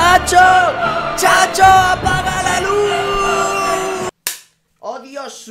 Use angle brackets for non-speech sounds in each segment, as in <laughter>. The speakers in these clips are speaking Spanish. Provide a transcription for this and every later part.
Chacho, Chacho, apa?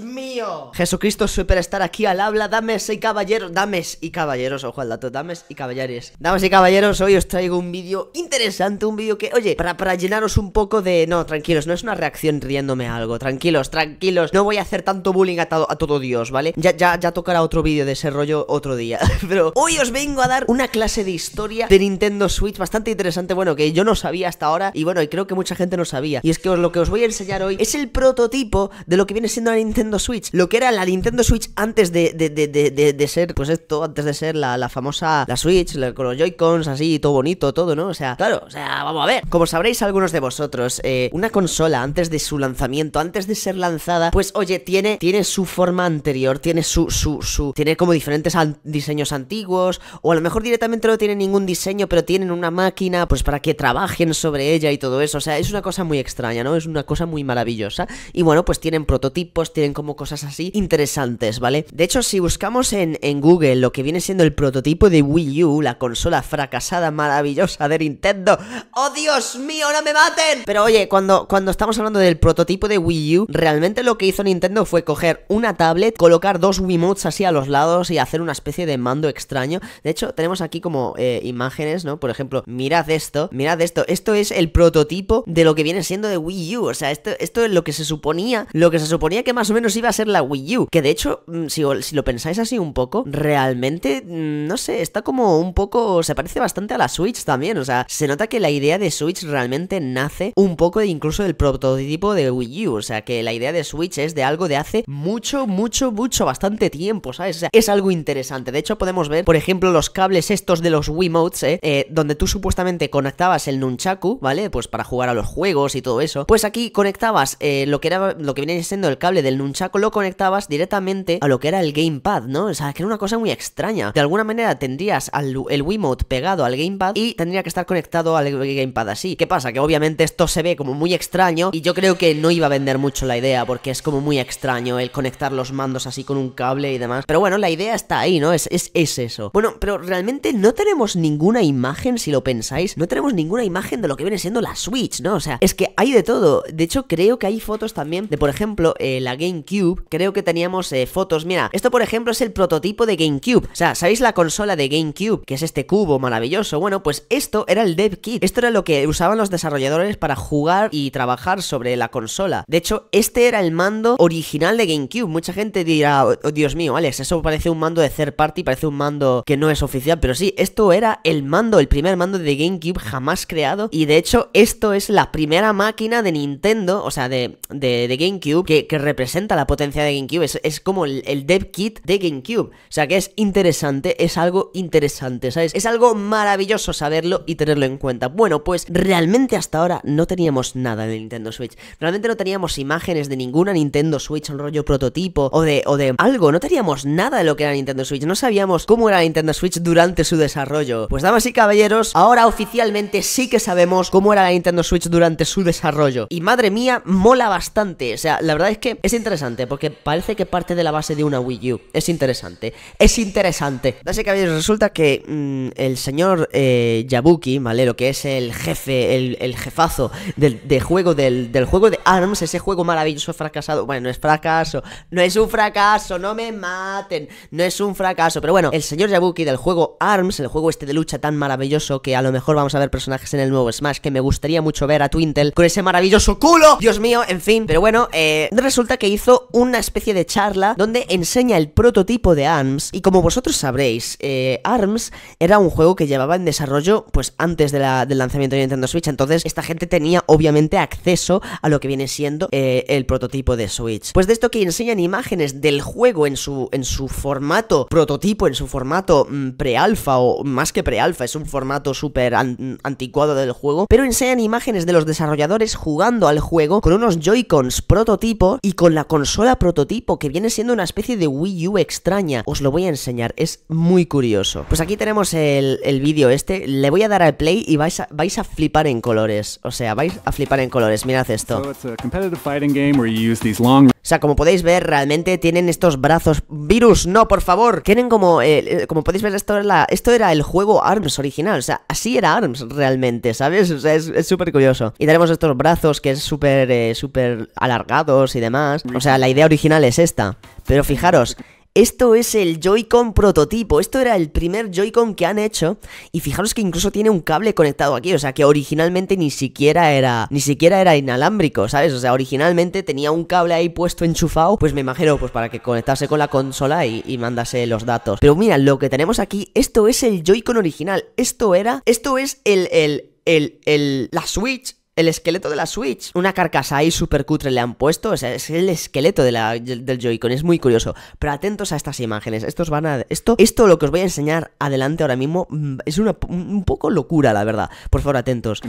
mío. Jesucristo estar aquí al habla, dames y caballeros, dames y caballeros, ojo al dato, dames y caballeres. Dames y caballeros, hoy os traigo un vídeo interesante, un vídeo que, oye, para, para llenaros un poco de... No, tranquilos, no es una reacción riéndome algo, tranquilos, tranquilos, no voy a hacer tanto bullying a, a todo Dios, ¿vale? Ya, ya, ya tocará otro vídeo de ese rollo otro día, <laughs> pero hoy os vengo a dar una clase de historia de Nintendo Switch bastante interesante, bueno, que yo no sabía hasta ahora y bueno, y creo que mucha gente no sabía. Y es que lo que os voy a enseñar hoy es el prototipo de lo que viene siendo la Nintendo Switch, lo que era la Nintendo Switch antes de, de, ser, pues esto, antes de ser la, famosa, la Switch, con los Joy-Cons así, todo bonito, todo, ¿no? O sea, claro, o sea, vamos a ver. Como sabréis algunos de vosotros, eh, una consola antes de su lanzamiento, antes de ser lanzada, pues oye, tiene, tiene su forma anterior, tiene su, su, su, tiene como diferentes diseños antiguos, o a lo mejor directamente no tiene ningún diseño, pero tienen una máquina, pues para que trabajen sobre ella y todo eso. O sea, es una cosa muy extraña, ¿no? Es una cosa muy maravillosa. Y bueno, pues tienen prototipos, tienen como cosas así interesantes, ¿vale? De hecho, si buscamos en, Google lo que viene siendo el prototipo de Wii U, la consola fracasada maravillosa de Nintendo, ¡oh Dios mío, no me maten! Pero oye, cuando, cuando estamos hablando del prototipo de Wii U, realmente lo que hizo Nintendo fue coger una tablet, colocar dos Wiimotes así a los lados y hacer una especie de mando extraño. De hecho, tenemos aquí como eh, imágenes, ¿no? Por ejemplo, mirad esto, mirad esto. Esto es el prototipo de lo que viene siendo de Wii U. O sea, esto, esto es lo que se suponía, lo que se suponía que más o menos nos iba a ser la Wii U. Que de hecho, mm, si, lo pensáis así un poco, realmente, mm, no sé, está como un poco. Se parece bastante a la Switch también. O sea, se nota que la idea de Switch realmente nace un poco incluso del prototipo de Wii U. O sea, que la idea de Switch es de algo de hace mucho, mucho, mucho, bastante tiempo, ¿sabes? O sea, es algo interesante. De hecho, podemos ver, por ejemplo, los cables estos de los Wii modes, ¿eh? Eh, donde tú supuestamente conectabas el Nunchaku, ¿vale? Pues para jugar a los juegos y todo eso. Pues aquí conectabas eh, lo que era lo que viene siendo el cable del Nunchaku Chaco lo conectabas directamente a lo que era el gamepad, ¿no? O sea, que era una cosa muy extraña. De alguna manera tendrías al, el Wiimote pegado al gamepad y tendría que estar conectado al gamepad así. ¿Qué pasa? Que obviamente esto se ve como muy extraño y yo creo que no iba a vender mucho la idea porque es como muy extraño el conectar los mandos así con un cable y demás. Pero bueno, la idea está ahí, ¿no? Es, es, eso. Bueno, pero realmente no tenemos ninguna imagen, si lo pensáis, no tenemos ninguna imagen de lo que viene siendo la Switch, ¿no? O sea, es que hay de todo. De hecho, creo que hay fotos también de, por ejemplo, eh, la Game GameCube, creo que teníamos eh, fotos. Mira, esto por ejemplo es el prototipo de GameCube. O sea, ¿sabéis la consola de GameCube? Que es este cubo maravilloso. Bueno, pues esto era el dev kit. Esto era lo que usaban los desarrolladores para jugar y trabajar sobre la consola. De hecho, este era el mando original de GameCube. Mucha gente dirá, oh, oh, Dios mío, Alex, eso parece un mando de third party, parece un mando que no es oficial. Pero sí, esto era el mando, el primer mando de GameCube jamás creado. Y de hecho, esto es la primera máquina de Nintendo, o sea, de, GameCube, que representa la potencia de GameCube. Es, como el, dev kit de GameCube. O sea que es interesante, es algo interesante, ¿sabes? Es algo maravilloso saberlo y tenerlo en cuenta. Bueno, pues realmente hasta ahora no teníamos nada de Nintendo Switch. Realmente no teníamos imágenes de ninguna Nintendo Switch, un rollo prototipo o de, o de algo. No teníamos nada de lo que era Nintendo Switch. No sabíamos cómo era Nintendo Switch durante su desarrollo. Pues damas y caballeros, ahora oficialmente sí que sabemos cómo era la Nintendo Switch durante su desarrollo. Y madre mía, mola bastante. O sea, la verdad es que es interesante porque parece que parte de la base de una Wii U. Es interesante. Es interesante. Así que resulta que mm, el señor eh, Yabuki, ¿vale? Lo que es el jefe, el, jefazo del, juego del, juego de ARMS, ese juego maravilloso fracasado. Bueno, no es fracaso. No es un fracaso, no me maten. No es un fracaso. Pero bueno, el señor Yabuki del juego ARMS, el juego este de lucha tan maravilloso que a lo mejor vamos a ver personajes en el nuevo Smash, que me gustaría mucho ver a Twintel con ese maravilloso culo. Dios mío, en fin. Pero bueno, eh, resulta que hizo una especie de charla donde enseña el prototipo de ARMS y como vosotros sabréis, eh, ARMS era un juego que llevaba en desarrollo pues antes la, del lanzamiento de Nintendo Switch, entonces esta gente tenía obviamente acceso a lo que viene siendo eh, el prototipo de Switch. Pues de esto que enseñan imágenes del juego en su, en su formato prototipo, en su formato mm, pre-alfa o más que pre-alfa, es un formato súper anticuado del juego, pero enseñan imágenes de los desarrolladores jugando al juego con unos Joy-Cons prototipo y con la con consola prototipo que viene siendo una especie de Wii U extraña. Os lo voy a enseñar, es muy curioso. Pues aquí tenemos el, vídeo este, le voy a dar al play y vais a, vais a flipar en colores. O sea, vais a flipar en colores, mirad esto. O sea, como podéis ver, realmente tienen estos brazos. Virus, no, por favor. Tienen como, eh, eh, como podéis ver, esto era, esto era el juego ARMS original. O sea, así era ARMS realmente, ¿sabes? O sea, es súper curioso. Y tenemos estos brazos que es súper, eh, súper alargados y demás. O sea, la idea original es esta. Pero fijaros, esto es el Joy-Con prototipo. Esto era el primer Joy-Con que han hecho. Y fijaros que incluso tiene un cable conectado aquí. O sea que originalmente ni siquiera era. Ni siquiera era inalámbrico, ¿sabes? O sea, originalmente tenía un cable ahí puesto enchufado. Pues me imagino, pues para que conectase con la consola y, mandase los datos. Pero mira, lo que tenemos aquí, esto es el Joy-Con original. Esto era. Esto es el, el, el, el, la Switch el esqueleto de la Switch. Una carcasa ahí súper cutre le han puesto. O sea, es el esqueleto del Joy-Con. Es muy curioso. Pero atentos a estas imágenes. Estos van a, esto, esto lo que os voy a enseñar adelante ahora mismo mm, es una, un poco locura, la verdad. Por favor, atentos.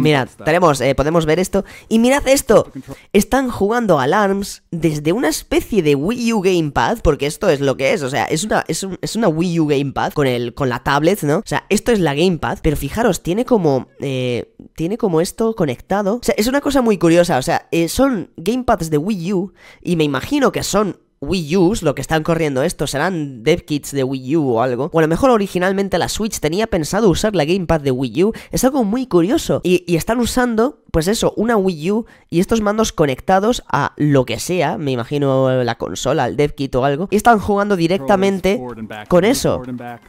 Mira, tenemos, eh, podemos ver esto. Y mirad esto. Están jugando Alarms desde una especie de Wii U Gamepad. Porque esto es lo que es. O sea, es una, es, una Wii U Gamepad con, el, con la tablet, ¿no? O sea, esto es la Gamepad. Pero fijaros, tiene como... Eh, tiene como esto conectado. O sea, es una cosa muy curiosa. O sea, eh, son gamepads de Wii U y me imagino que son Wii U, lo que están corriendo estos serán dev kits de Wii U o algo. O a lo mejor originalmente la Switch tenía pensado usar la Gamepad de Wii U. Es algo muy curioso. Y, están usando, pues eso, una Wii U y estos mandos conectados a lo que sea, me imagino la consola, el dev kit o algo. Y están jugando directamente con eso.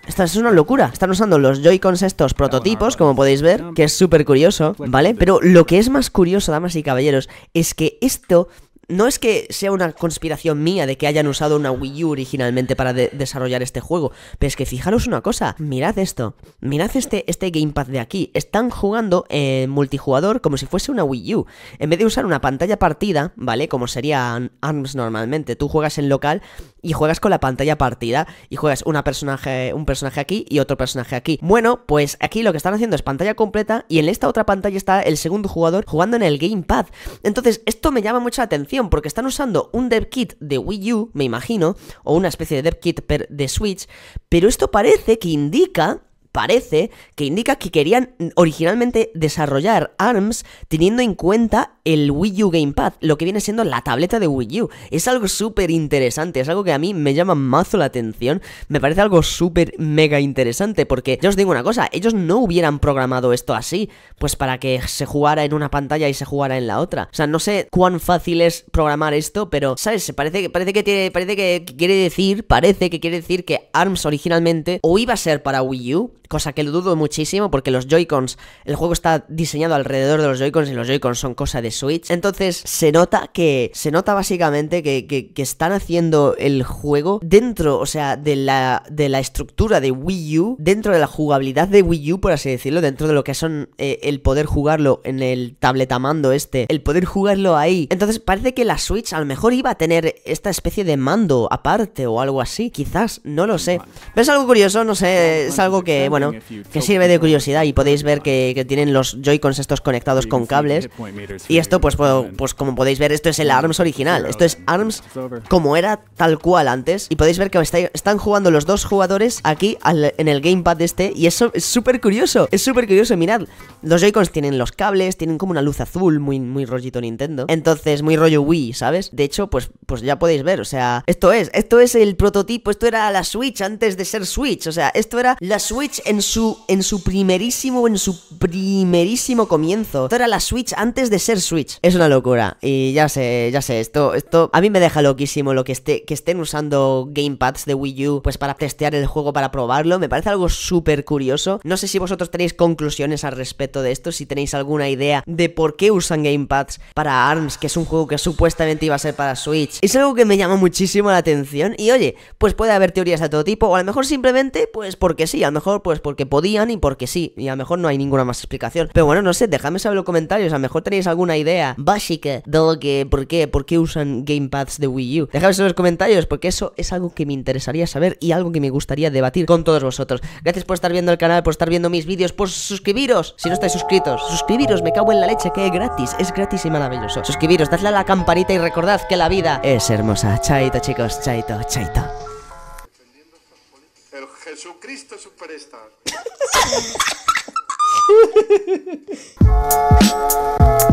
es una locura. Están usando los Joy-Cons estos prototipos, como podéis ver, que es súper curioso, ¿vale? Pero lo que es más curioso, damas y caballeros, es que esto no es que sea una conspiración mía de que hayan usado una Wii U originalmente para desarrollar este juego, pero es que fijaros una cosa, mirad esto, mirad este, este gamepad de aquí, están jugando en multijugador como si fuese una Wii U, en vez de usar una pantalla partida, ¿vale? Como sería ARMS normalmente, tú juegas en local y juegas con la pantalla partida y juegas personaje, un personaje aquí y otro personaje aquí. Bueno, pues aquí lo que están haciendo es pantalla completa y en esta otra pantalla está el segundo jugador jugando en el gamepad. Entonces, esto me llama mucha atención porque están usando un dev kit de Wii U, me imagino, o una especie de dev kit de Switch, pero esto parece que indica parece que indica que querían originalmente desarrollar ARMS teniendo en cuenta el Wii U Gamepad, lo que viene siendo la tableta de Wii U. Es algo súper interesante, es algo que a mí me llama mazo la atención, me parece algo súper mega interesante, porque yo os digo una cosa, ellos no hubieran programado esto así, pues para que se jugara en una pantalla y se jugara en la otra. O sea, no sé cuán fácil es programar esto, pero, ¿sabes? Parece, parece, que, parece que quiere decir, parece que quiere decir que ARMS originalmente o iba a ser para Wii U, cosa que lo dudo muchísimo porque los Joy-Cons, el juego está diseñado alrededor de los Joy-Cons y los Joy-Cons son cosa de Switch. Entonces se nota que, se nota básicamente que, que, están haciendo el juego dentro, o sea, de la, de la estructura de Wii U, dentro de la jugabilidad de Wii U, por así decirlo, dentro de lo que son eh, el poder jugarlo en el tabletamando este, el poder jugarlo ahí. Entonces parece que la Switch a lo mejor iba a tener esta especie de mando aparte o algo así, quizás, no lo sé. ves es algo curioso, no sé, es algo que, bueno, que sirve de curiosidad y podéis ver uh, que, tienen los Joy-Cons estos conectados con cables. Y esto, pues, pues como podéis ver, esto es el ARMS original. Esto es ARMS como era tal cual antes. Y podéis ver que están jugando los dos jugadores aquí en el gamepad este. Y eso es súper curioso. Es súper curioso, mirad. Los Joy-Cons tienen los cables, tienen como una luz azul, muy, muy rollito Nintendo. Entonces, muy rollo Wii, ¿sabes? De hecho, pues, pues ya podéis ver, o sea, esto es, esto es el prototipo, esto era la Switch antes de ser Switch. O sea, esto era la Switch en su, en su primerísimo, en su primerísimo comienzo. Esto era la Switch antes de ser Switch. Es una locura. Y ya sé, ya sé, esto, esto a mí me deja loquísimo lo que, esté, que estén usando gamepads de Wii U pues para testear el juego, para probarlo. Me parece algo súper curioso. No sé si vosotros tenéis conclusiones al respecto de esto, si tenéis alguna idea de por qué usan gamepads para ARMS, que es un juego que supuestamente iba a ser para Switch. Es algo que me llama muchísimo la atención. Y oye, pues puede haber teorías de todo tipo, o a lo mejor simplemente, pues porque sí, a lo mejor pues pues porque podían y porque sí. Y a lo mejor no hay ninguna más explicación. Pero bueno, no sé, dejadme saber en los comentarios. A lo mejor tenéis alguna idea básica de que, por qué, por qué usan gamepads de Wii U. Dejadme en los comentarios porque eso es algo que me interesaría saber y algo que me gustaría debatir con todos vosotros. Gracias por estar viendo el canal, por estar viendo mis vídeos, por suscribiros. Si no estáis suscritos, suscribiros, me cago en la leche, que es gratis. Es gratis y maravilloso. Suscribiros, dadle a la campanita y recordad que la vida es hermosa. Chaito, chicos, chaito, chaito. Jesucristo Superestar. <laughs>